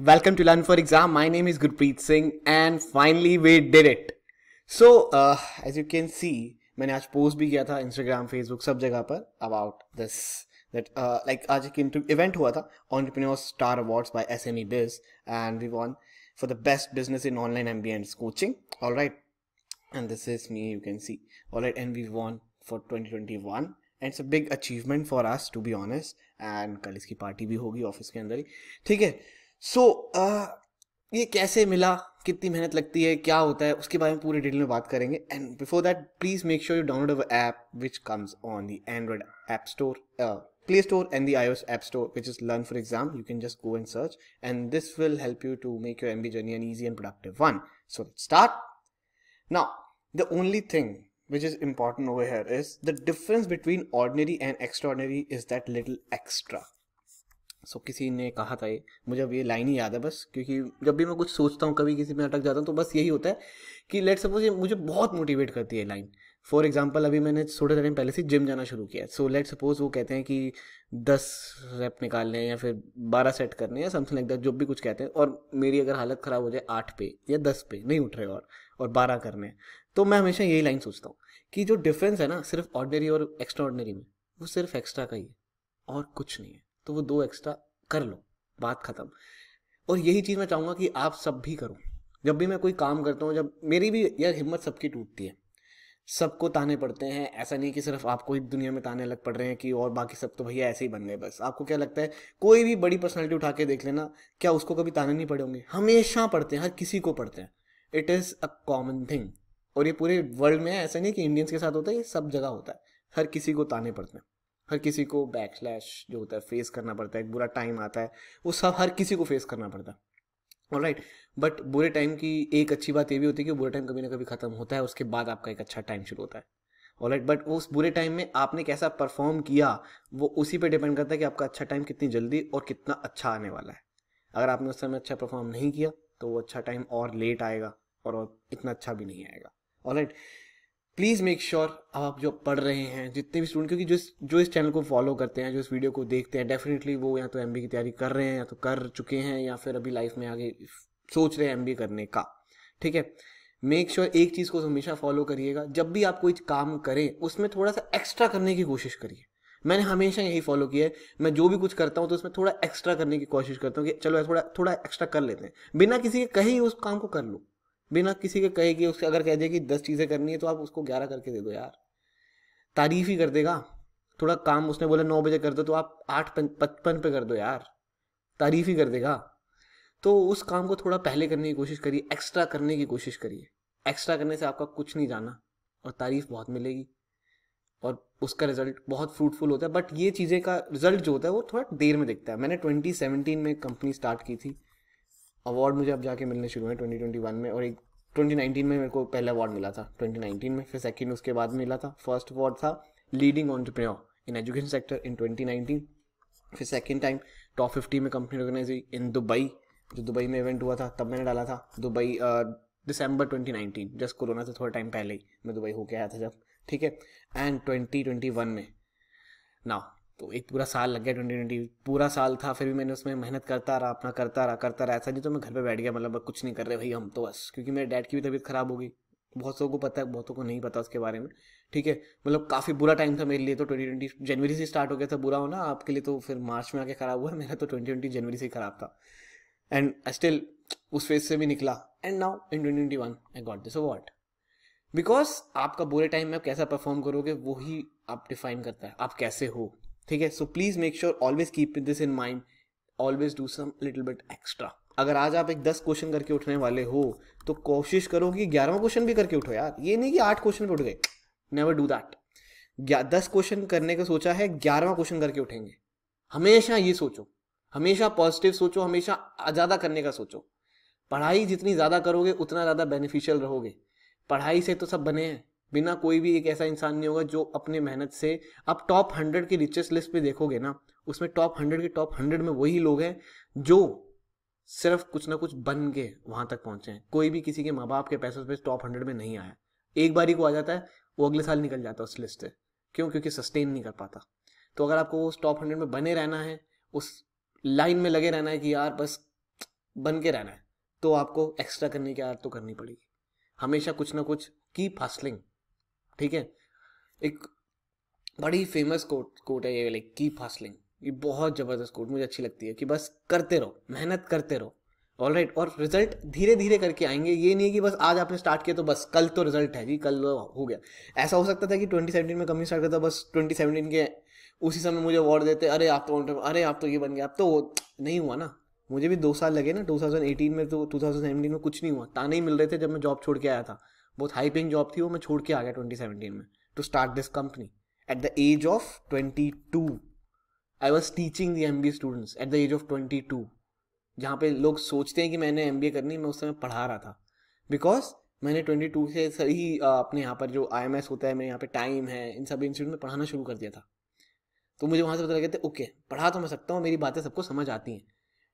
Welcome to Learn for Exam. My name is Gurpreet Singh, and finally we did it. So, uh, as you can see, I have posted on Instagram, Facebook, sab jagah about this. That uh, like today's event was Entrepreneur Star Awards by SME Biz, and we won for the best business in online ambience coaching. All right, and this is me. You can see all right, and we won for 2021, it's a big achievement for us to be honest. And tomorrow's party will be in the office. Okay. So so, uh, ये कैसे मिला कितनी मेहनत लगती है क्या होता है उसके बारे में पूरी डिटेल में बात करेंगे and before that please make sure you download our app which comes on the android app store play store and the iOS app store which is learn for exam you can just go and search and this will help you to make your M B journey an easy and productive one so start ना the only thing which is important over here is the difference between ordinary and extra is that little extra so किसी ने कहा था ये मुझे अब ये line ही याद है बस क्योंकि जब भी मैं कुछ सोचता हूँ कभी किसी में अटक जाता हूँ तो बस यही होता है कि लेट सपोज ये मुझे बहुत मोटिवेट करती है लाइन फॉर एग्जाम्पल अभी मैंने थोड़े टाइम पहले से जिम जाना शुरू किया है सो लेट सपोज वो कहते हैं कि दस रेप निकालने या फिर बारह सेट करने या समथिंग लाइक दैट जो भी कुछ कहते हैं और मेरी अगर हालत ख़राब हो जाए आठ पे या दस पे नहीं उठ रहे और और बारह करने तो मैं हमेशा यही लाइन सोचता हूँ कि जो डिफरेंस है ना सिर्फ ऑर्डनरी और एक्स्ट्रा ऑर्डनरी में वो सिर्फ एक्स्ट्रा का ही है और कुछ नहीं है तो वो दो एक्स्ट्रा कर लो बात ख़त्म और यही चीज़ मैं चाहूंगा कि आप सब भी करो जब भी मैं कोई काम करता हूँ जब मेरी भी यार हिम्मत सबकी टूटती है सबको ताने पड़ते हैं ऐसा नहीं कि सिर्फ आपको ही दुनिया में ताने लग पड़ रहे हैं कि और बाकी सब तो भैया ऐसे ही बन गए बस आपको क्या लगता है कोई भी बड़ी पर्सनैलिटी उठा के देख लेना क्या उसको कभी ताने नहीं पड़े होंगे हमेशा पढ़ते हैं हर किसी को पढ़ते हैं it is a common thing और ये पूरे वर्ल्ड में है ऐसा नहीं कि इंडियंस के साथ होता है ये सब जगह होता है हर किसी को ताने पड़ते हैं हर किसी को बैक स्लैश जो होता है फेस करना पड़ता है एक बुरा टाइम आता है वो सब हर किसी को फेस करना पड़ता है और राइट बट बुरे टाइम की एक अच्छी बात ये भी होती है कि बुरा टाइम कभी ना कभी ख़त्म होता है उसके बाद आपका एक अच्छा टाइम शुरू होता है और राइट बट उस बुरे टाइम में आपने कैसा परफॉर्म किया वो उसी पर डिपेंड करता है कि आपका अच्छा टाइम कितनी जल्दी और कितना अच्छा आने वाला है अगर आपने उस समय अच्छा परफॉर्म नहीं किया तो वो अच्छा टाइम और लेट आएगा और, इतना अच्छा भी नहीं आएगा और राइट प्लीज़ मेक श्योर आप जो पढ़ रहे हैं जितने भी स्टूडेंट क्योंकि जो इस जो इस चैनल को फॉलो करते हैं जो इस वीडियो को देखते हैं डेफिनेटली वो या तो एम की तैयारी कर रहे हैं या तो कर चुके हैं या फिर अभी लाइफ में आगे सोच रहे हैं एम करने का ठीक है मेक श्योर sure एक चीज़ को हमेशा फॉलो करिएगा जब भी आप कोई काम करें उसमें थोड़ा सा एक्स्ट्रा करने की कोशिश करिए मैंने हमेशा यही फॉलो किया है मैं जो भी कुछ करता हूँ तो उसमें थोड़ा एक्स्ट्रा करने की कोशिश करता हूँ कि चलो थोड़ा थोड़ा एक्स्ट्रा कर लेते हैं बिना किसी के कहीं उस काम को कर लो बिना किसी के कहे कि उसके अगर कह दे कि दस चीज़ें करनी है तो आप उसको ग्यारह करके दे दो यार तारीफ ही कर देगा थोड़ा काम उसने बोला नौ बजे कर दो तो आप आठ पचपन पे कर दो यार तारीफ ही कर देगा तो उस काम को थोड़ा पहले करने की कोशिश करिए एक्स्ट्रा करने की कोशिश करिए एक्स्ट्रा करने से आपका कुछ नहीं जाना और तारीफ बहुत मिलेगी और उसका रिजल्ट बहुत फ्रूटफुल होता है बट ये चीज़ें का रिजल्ट जो होता है वो थोड़ा देर में दिखता है मैंने 2017 में कंपनी स्टार्ट की थी अवार्ड मुझे अब जाके मिलने शुरू हुए ट्वेंटी ट्वेंटी वन में और एक ट्वेंटी नाइनटीन में मेरे को पहला अवार्ड मिला था ट्वेंटी नाइनटीन में फिर सेकेंड उसके बाद मिला था फर्स्ट अवार्ड था leading entrepreneur in education sector in twenty nineteen फिर सेकेंड टाइम टॉप फिफ्टी में कंपनी ऑर्गेनाइज हुई इन दुबई जो दुबई में इवेंट हुआ था तब मैंने डाला था Dubai December twenty nineteen just corona से थोड़ा टाइम पहले ही मैं दुबई होके आया था जब ठीक है एंड ट्वेंटी ट्वेंटी वन में ना तो एक पूरा साल लग गया ट्वेंटी ट्वेंटी पूरा साल था फिर भी मैंने उसमें मेहनत करता रहा अपना करता रहा करता रहा ऐसा नहीं तो मैं घर पर बैठ गया मतलब कुछ नहीं कर रहे भाई हम तो बस क्योंकि मेरे डैड की भी तबीयत खराब होगी बहुत सौ को पता है बहुतों को नहीं पता उसके बारे में ठीक है मतलब काफ़ी बुरा टाइम था मेरे लिए तो ट्वेंटी ट्वेंटी जनवरी से स्टार्ट हो गया था बुरा होना आपके लिए तो फिर मार्च में आके ख़राब हुआ मेरा तो ट्वेंटी ट्वेंटी जनवरी से ख़राब था एंड स्टिल उस फेज से भी निकला and now in twenty twenty one I got this award because आपका बुरे टाइम में आप कैसा परफॉर्म करोगे वो ही आप डिफाइन करता है आप कैसे हो ठीक है so please make sure always keep this in mind always do some little bit extra अगर आज आप एक दस क्वेश्चन करके उठने वाले हो तो कोशिश करो कि ग्यारहवा क्वेश्चन भी करके उठो यार ये नहीं कि आठ क्वेश्चन पे उठ गए नेवर डू दैट दस क्वेश्चन करने का सोचा है ग्यारहवा क्वेश्चन करके उठेंगे हमेशा ये सोचो हमेशा पॉजिटिव सोचो हमेशा ज़्यादा करने का सोचो पढ़ाई जितनी ज़्यादा करोगे उतना ज़्यादा बेनिफिशियल रहोगे पढ़ाई से तो सब बने हैं बिना कोई भी एक ऐसा इंसान नहीं होगा जो अपने मेहनत से आप टॉप हंड्रेड की रिचेस्ट लिस्ट पे देखोगे ना उसमें टॉप हंड्रेड के टॉप हंड्रेड में वही लोग हैं जो सिर्फ कुछ ना कुछ बन के वहां तक पहुंचे हैं कोई भी किसी के माँ बाप के पैसों पे टॉप हंड्रेड में नहीं आया एक बारी को आ जाता है वो अगले साल निकल जाता है उस लिस्ट से क्यों क्योंकि सस्टेन नहीं कर पाता तो अगर आपको उस टॉप हंड्रेड में बने रहना है उस लाइन में लगे रहना है कि यार बस बन के रहना है तो आपको एक्स्ट्रा करने की आदत तो करनी पड़ेगी हमेशा कुछ ना कुछ कीप हसलिंग ठीक है एक बड़ी फेमस कोट कोट है ये लाइक कीप फास्टलिंग ये बहुत ज़बरदस्त कोट मुझे अच्छी लगती है कि बस करते रहो मेहनत करते रहो ऑल राइट और रिजल्ट धीरे धीरे करके आएंगे ये नहीं है कि बस आज आपने स्टार्ट किया तो बस कल तो रिजल्ट है जी कल तो हो गया ऐसा हो सकता था कि सेवनटीन में कमी स्टार्ट करता तो बस सेवनटीन के उसी समय मुझे अवार्ड देते अरे आप तो अरे आप तो ये बन गया आप तो नहीं हुआ ना मुझे भी दो साल लगे ना 2018 में तो 2017 में कुछ नहीं हुआ ताने ही मिल रहे थे जब मैं जॉब छोड़ के आया था बहुत हाई पेइंग जॉब थी वो मैं छोड़ के आ गया ट्वेंटी सेवेंटीन में to start this company at the age of twenty two I was teaching the M B students at the age of twenty two जहाँ पे लोग सोचते हैं कि मैंने एम बी ए करनी मैं उस समय पढ़ा रहा था बिकॉज मैंने ट्वेंटी टू से सही अपने यहाँ पर जो आई एम एस होता है मेरे यहाँ पे टाइम है इन सब इंस्टीट्यूट में पढ़ाना शुरू कर दिया था तो मुझे वहाँ से पता लगे थे ओके पढ़ा तो मैं सकता हूँ मेरी बातें सबको समझ आती हैं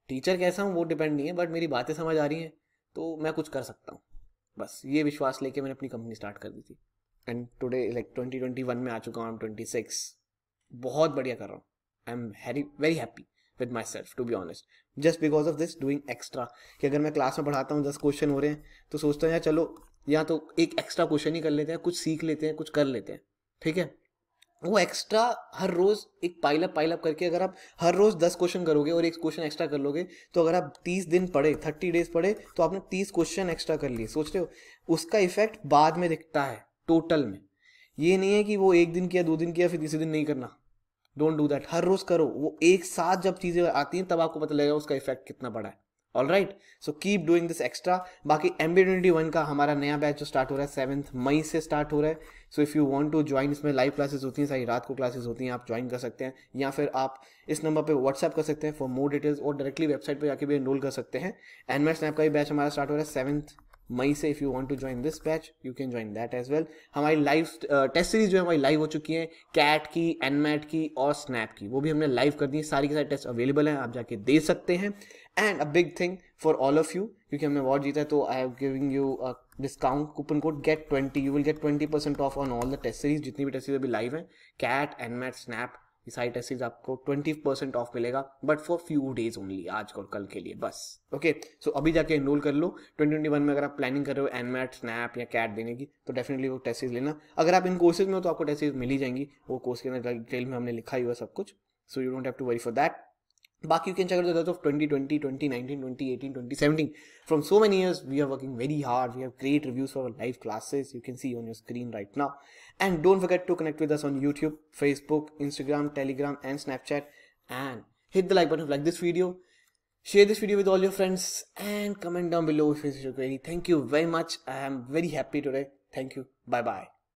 टीचर कैसा हूँ वो डिपेंड नहीं है बट मेरी बातें समझ आ रही हैं तो मैं कुछ कर सकता हूँ बस ये विश्वास लेके मैंने अपनी कंपनी स्टार्ट कर दी थी and today like twenty twenty one में आ चुका हूँ ट्वेंटी सिक्स बहुत बढ़िया कर रहा हूँ I am very very happy with myself to be honest just because of this doing extra कि अगर मैं क्लास में पढ़ाता हूँ दस क्वेश्चन हो रहे हैं तो सोचता हूँ यार चलो या तो एक एक्स्ट्रा क्वेश्चन ही कर लेते हैं कुछ सीख लेते हैं कुछ कर लेते हैं ठीक है वो एक्स्ट्रा हर रोज़ एक पाइलअप पाइलअप करके अगर आप हर रोज़ दस क्वेश्चन करोगे और एक क्वेश्चन एक्स्ट्रा कर लोगे तो अगर आप तीस दिन पढ़े थर्टी डेज पढ़े तो आपने तीस क्वेश्चन एक्स्ट्रा कर लिए सोच रहे हो उसका इफेक्ट बाद में दिखता है टोटल में ये नहीं है कि वो एक दिन किया दो दिन किया फिर तीसरे दिन नहीं करना डोंट डू दैट हर रोज़ करो वो एक साथ जब चीज़ें आती हैं तब आपको पता लगेगा उसका इफेक्ट कितना बड़ा है all right so keep doing this extra बाकी एम बी ट्वेंटी वन का हमारा नया बैच जो स्टार्ट हो रहा है सेवन्थ मई से स्टार्ट हो रहा है so if you want to join इसमें लाइव क्लासेस होती हैं सारी रात को क्लासेस होती हैं आप ज्वाइन कर सकते हैं या फिर आप इस नंबर पर व्हाट्सएप कर सकते हैं फॉर मोर डिटेल्स और डायरेक्टली वेबसाइट पर जाके भी एनरोल कर सकते हैं एनमेट स्नैप का भी बैच हमारा स्टार्ट हो रहा है सेवन्थ मई से if you want to join this batch you can join that as well हमारी लाइव टेस्ट सीरीज जो है हमारी लाइव हो चुकी है कैट की एनमैट की और स्नैप की वो भी हमने लाइव कर दी है सारी के सारे टेस्ट अवेलेबल हैं आप जाके दे सकते हैं and a big thing for all of you क्योंकि हमने अवार्ड जीता है तो I have giving you discount coupon code get twenty you will get twenty percent off on all the test series जितनी भी टेस्ट सीरीज अभी live है CAT NMAT SNAP साइट एसिड आपको ट्वेंटी परसेंट ऑफ मिलेगा but for few days only आज और कल के लिए बस ओके सो so अभी जाके एनरोल कर लो ट्वेंटी ट्वेंटी वन में अगर आप प्लानिंग कर रहे हो एनमैट स्नैप या कैट देने की तो डेफिनेटली वो टेस्टिस लेना अगर आप इन कोर्सेज में हो तो आपको टेस्ट मिल ही जाएंगी वो कोर्स के अंदर डिटेल में हमने लिखा ही हुआ सब कुछ so you don't have to worry for that Baki, you can check out the results of 2020, 2019, 2018, 2017. From so many years, we are working very hard. We have great reviews for our live classes. You can see on your screen right now. And don't forget to connect with us on YouTube, Facebook, Instagram, Telegram, and Snapchat. And hit the like button if you like this video. Share this video with all your friends and comment down below if you have a query. Thank you very much. I am very happy today. Thank you. Bye bye.